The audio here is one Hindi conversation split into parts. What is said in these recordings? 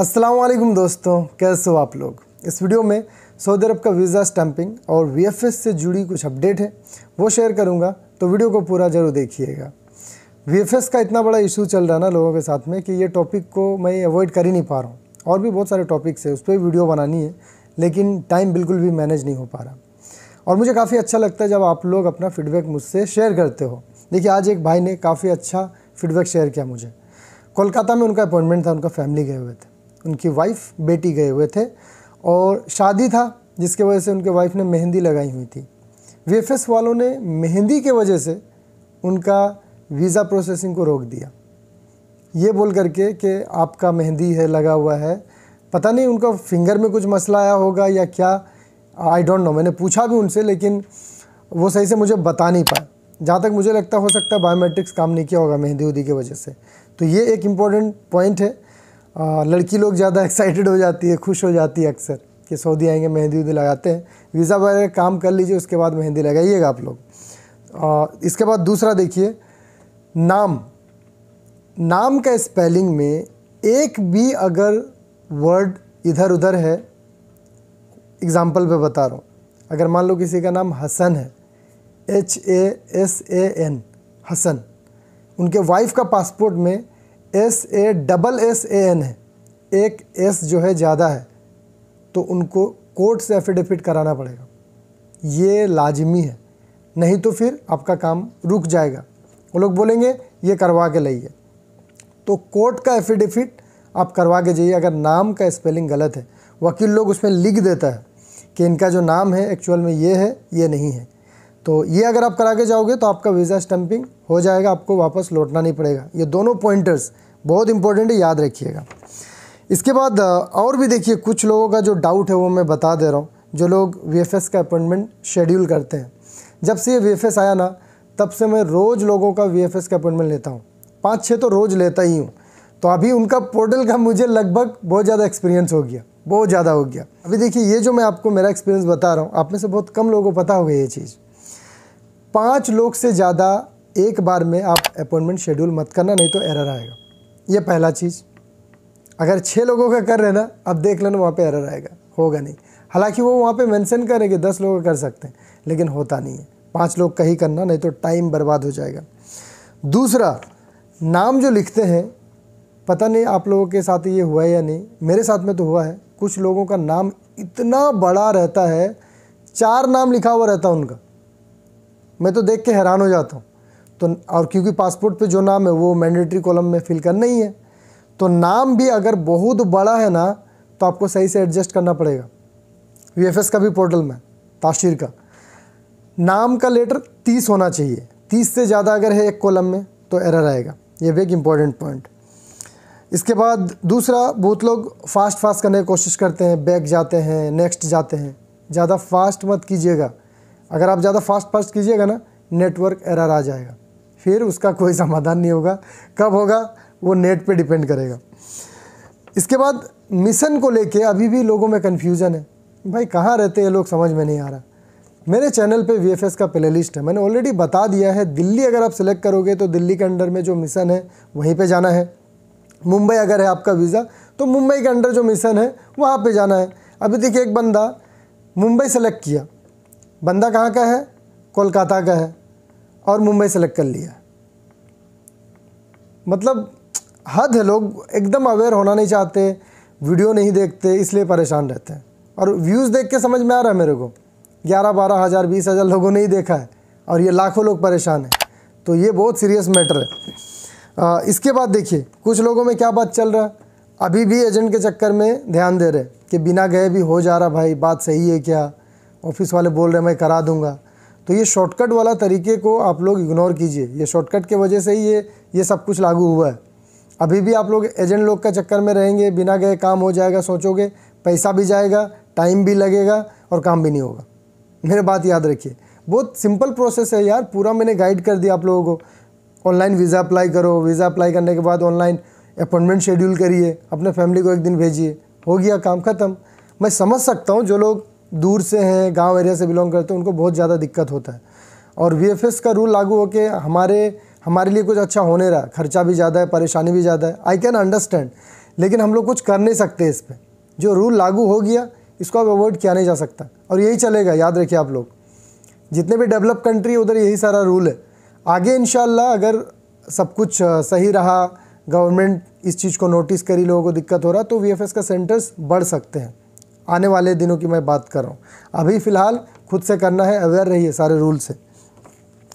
असलम दोस्तों कैसे हो आप लोग इस वीडियो में सऊदी अरब का वीज़ा स्टैंपिंग और वी से जुड़ी कुछ अपडेट है वो शेयर करूँगा तो वीडियो को पूरा ज़रूर देखिएगा वी का इतना बड़ा इशू चल रहा है ना लोगों के साथ में कि ये टॉपिक को मैं अवॉइड कर ही नहीं पा रहा हूँ और भी बहुत सारे टॉपिक्स है उस पर वीडियो बनानी है लेकिन टाइम बिल्कुल भी मैनेज नहीं हो पा रहा और मुझे काफ़ी अच्छा लगता है जब आप लोग अपना फीडबैक मुझसे शेयर करते हो देखिए आज एक भाई ने काफ़ी अच्छा फीडबैक शेयर किया मुझे कोलकाता में उनका अपॉइंटमेंट था उनका फैमिली गए हुए थे उनकी वाइफ बेटी गए हुए थे और शादी था जिसके वजह से उनके वाइफ ने मेहंदी लगाई हुई थी वी वालों ने मेहंदी के वजह से उनका वीज़ा प्रोसेसिंग को रोक दिया ये बोल करके कि आपका मेहंदी है लगा हुआ है पता नहीं उनका फिंगर में कुछ मसला आया होगा या क्या आई डोंट नो मैंने पूछा भी उनसे लेकिन वो सही से मुझे बता नहीं पाए जहाँ तक मुझे लगता हो सकता है बायोमेट्रिक्स काम नहीं किया होगा मेहंदी उदी की वजह से तो ये एक इम्पॉर्टेंट पॉइंट है हाँ, लड़की लोग ज़्यादा एक्साइटेड हो जाती है खुश हो जाती है अक्सर कि सऊदी आएंगे मेहंदी उदी लगाते हैं वीज़ा वगैरह काम कर लीजिए उसके बाद मेहंदी लगाइएगा आप लोग आ, इसके बाद दूसरा देखिए नाम नाम का स्पेलिंग में एक भी अगर वर्ड इधर उधर है एग्ज़ाम्पल पे बता रहा हूँ अगर मान लो किसी का नाम हसन है H A S A N Hasan उनके वाइफ का पासपोर्ट में S A double S A N है एक एस जो है ज़्यादा है तो उनको कोर्ट से एफिडेविट कराना पड़ेगा ये लाजमी है नहीं तो फिर आपका काम रुक जाएगा वो लोग बोलेंगे ये करवा के लाइए तो कोर्ट का एफिडेविट आप करवा के जाइए अगर नाम का स्पेलिंग गलत है वकील लोग उसमें लिख देता है कि इनका जो नाम है एक्चुअल में ये है ये नहीं है तो ये अगर आप करा के जाओगे तो आपका वीज़ा स्टम्पिंग हो जाएगा आपको वापस लौटना नहीं पड़ेगा ये दोनों पॉइंटर्स बहुत इंपॉर्टेंट है याद रखिएगा इसके बाद और भी देखिए कुछ लोगों का जो डाउट है वो मैं बता दे रहा हूँ जो लोग वी का अपॉइंटमेंट शेड्यूल करते हैं जब से ये वी आया ना तब से मैं रोज़ लोगों का वी का अपॉइंटमेंट लेता हूँ पाँच छः तो रोज़ लेता ही हूँ तो अभी उनका पोर्टल का मुझे लगभग बहुत ज़्यादा एक्सपीरियंस हो गया बहुत ज़्यादा हो गया अभी देखिए ये जो मैं आपको मेरा एक्सपीरियंस बता रहा हूँ आप में से बहुत कम लोगों को पता होगा ये चीज़ पाँच लोग से ज़्यादा एक बार में आप अपॉइंटमेंट शेड्यूल मत करना नहीं तो एरर आएगा ये पहला चीज़ अगर छः लोगों का कर रहे ना अब देख लेना वहाँ पे एरर आएगा होगा नहीं हालांकि वो वहाँ पे मेंशन करेंगे दस लोग कर सकते हैं लेकिन होता नहीं है पाँच लोग का ही करना नहीं तो टाइम बर्बाद हो जाएगा दूसरा नाम जो लिखते हैं पता नहीं आप लोगों के साथ ये हुआ है या नहीं मेरे साथ में तो हुआ है कुछ लोगों का नाम इतना बड़ा रहता है चार नाम लिखा हुआ रहता है उनका मैं तो देख के हैरान हो जाता हूँ तो और क्योंकि पासपोर्ट पे जो नाम है वो मैंडेटरी कॉलम में फिल करना ही है तो नाम भी अगर बहुत बड़ा है ना तो आपको सही से एडजस्ट करना पड़ेगा वी का भी पोर्टल में ताशिर का नाम का लेटर तीस होना चाहिए तीस से ज़्यादा अगर है एक कॉलम में तो एरर आएगा ये भी एक इम्पॉर्टेंट पॉइंट इसके बाद दूसरा बहुत लोग फास्ट फास्ट करने की कोशिश करते हैं बैक जाते हैं नेक्स्ट जाते हैं ज़्यादा फास्ट मत कीजिएगा अगर आप ज़्यादा फास्ट फास्ट कीजिएगा ना नेटवर्क एरर आ जाएगा फिर उसका कोई समाधान नहीं होगा कब होगा वो नेट पे डिपेंड करेगा इसके बाद मिशन को लेके अभी भी लोगों में कन्फ्यूज़न है भाई कहाँ रहते हैं लोग समझ में नहीं आ रहा मेरे चैनल पे वी का प्ले लिस्ट है मैंने ऑलरेडी बता दिया है दिल्ली अगर आप सिलेक्ट करोगे तो दिल्ली के अंडर में जो मिशन है वहीं पर जाना है मुंबई अगर है आपका वीज़ा तो मुंबई के अंडर जो मिशन है वहाँ पे जाना है अभी देखिए एक बंदा मुंबई सेलेक्ट किया बंदा कहाँ का है कोलकाता का है और मुंबई सेलेक्ट कर लिया मतलब हद है लोग एकदम अवेयर होना नहीं चाहते वीडियो नहीं देखते इसलिए परेशान रहते हैं और व्यूज़ देख के समझ में आ रहा है मेरे को ग्यारह बारह हज़ार बीस हज़ार लोगों ने ही देखा है और ये लाखों लोग परेशान हैं तो ये बहुत सीरियस मैटर है आ, इसके बाद देखिए कुछ लोगों में क्या बात चल रहा है अभी भी एजेंट के चक्कर में ध्यान दे रहे कि बिना गए भी हो जा रहा भाई बात सही है क्या ऑफिस वाले बोल रहे हैं मैं करा दूंगा तो ये शॉर्टकट वाला तरीके को आप लोग इग्नोर कीजिए ये शॉर्टकट के वजह से ही ये ये सब कुछ लागू हुआ है अभी भी आप लोग एजेंट लोग का चक्कर में रहेंगे बिना गए काम हो जाएगा सोचोगे पैसा भी जाएगा टाइम भी लगेगा और काम भी नहीं होगा मेरे बात याद रखिए बहुत सिंपल प्रोसेस है यार पूरा मैंने गाइड कर दिया आप लोगों को ऑनलाइन वीज़ा अप्लाई करो वीज़ा अप्लाई करने के बाद ऑनलाइन अपॉइंटमेंट शेड्यूल करिए अपने फैमिली को एक दिन भेजिए हो गया काम ख़त्म मैं समझ सकता हूँ जो लोग दूर से हैं गांव एरिया से बिलोंग करते हैं उनको बहुत ज़्यादा दिक्कत होता है और वी का रूल लागू होकर हमारे हमारे लिए कुछ अच्छा होने रहा खर्चा भी ज़्यादा है परेशानी भी ज़्यादा है आई कैन अंडरस्टैंड लेकिन हम लोग कुछ कर नहीं सकते इस पर जो रूल लागू हो गया इसको अब अवॉइड किया नहीं जा सकता और यही चलेगा याद रखिए आप लोग जितने भी डेवलप कंट्री उधर यही सारा रूल है आगे इन अगर सब कुछ सही रहा गवर्नमेंट इस चीज़ को नोटिस करी लोगों को दिक्कत हो रहा तो वी का सेंटर्स बढ़ सकते हैं आने वाले दिनों की मैं बात कर रहा हूँ अभी फ़िलहाल खुद से करना है अवेयर रहिए सारे रूल से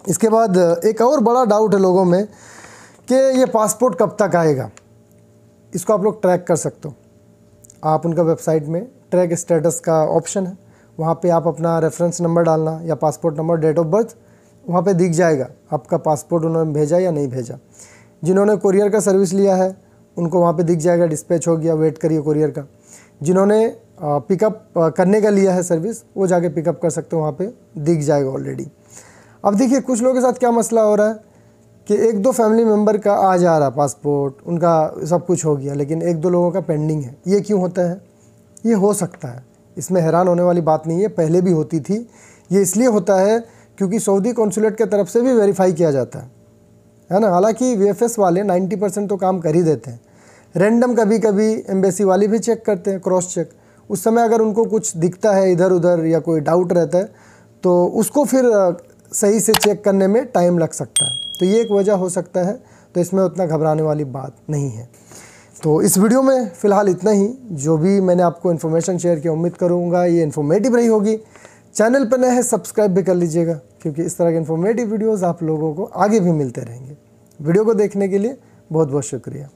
इसके बाद एक और बड़ा डाउट है लोगों में कि ये पासपोर्ट कब तक आएगा इसको आप लोग ट्रैक कर सकते हो आप उनका वेबसाइट में ट्रैक स्टेटस का ऑप्शन है वहाँ पे आप अपना रेफरेंस नंबर डालना या passport number date of birth वहाँ पे दिख जाएगा आपका पासपोर्ट उन्होंने भेजा या नहीं भेजा जिन्होंने कुरियर का सर्विस लिया है उनको वहाँ पे दिख जाएगा डिस्पैच हो गया वेट करिए कुरियर का जिन्होंने पिकअप करने का लिया है सर्विस वो जाके पिकअप कर सकते हो वहाँ पे दिख जाएगा ऑलरेडी अब देखिए कुछ लोगों के साथ क्या मसला हो रहा है कि एक दो फैमिली मेम्बर का आ जा रहा पासपोर्ट उनका सब कुछ हो गया लेकिन एक दो लोगों का पेंडिंग है ये क्यों होता है ये हो सकता है इसमें हैरान होने वाली बात नहीं है पहले भी होती थी ये इसलिए होता है क्योंकि सऊदी कौंसुलेट के तरफ से भी वेरीफाई किया जाता है है ना हालांकि वी वाले 90 परसेंट तो काम कर ही देते हैं रैंडम कभी कभी एम्बेसी वाले भी चेक करते हैं क्रॉस चेक उस समय अगर उनको कुछ दिखता है इधर उधर या कोई डाउट रहता है तो उसको फिर सही से चेक करने में टाइम लग सकता है तो ये एक वजह हो सकता है तो इसमें उतना घबराने वाली बात नहीं है तो इस वीडियो में फ़िलहाल इतना ही जो भी मैंने आपको इन्फॉर्मेशन शेयर की उम्मीद करूँगा ये इन्फॉर्मेटिव रही होगी चैनल पर नए हैं सब्सक्राइब भी कर लीजिएगा क्योंकि इस तरह के इन्फॉर्मेटिव वीडियोज़ आप लोगों को आगे भी मिलते रहेंगे वीडियो को देखने के लिए बहुत बहुत शुक्रिया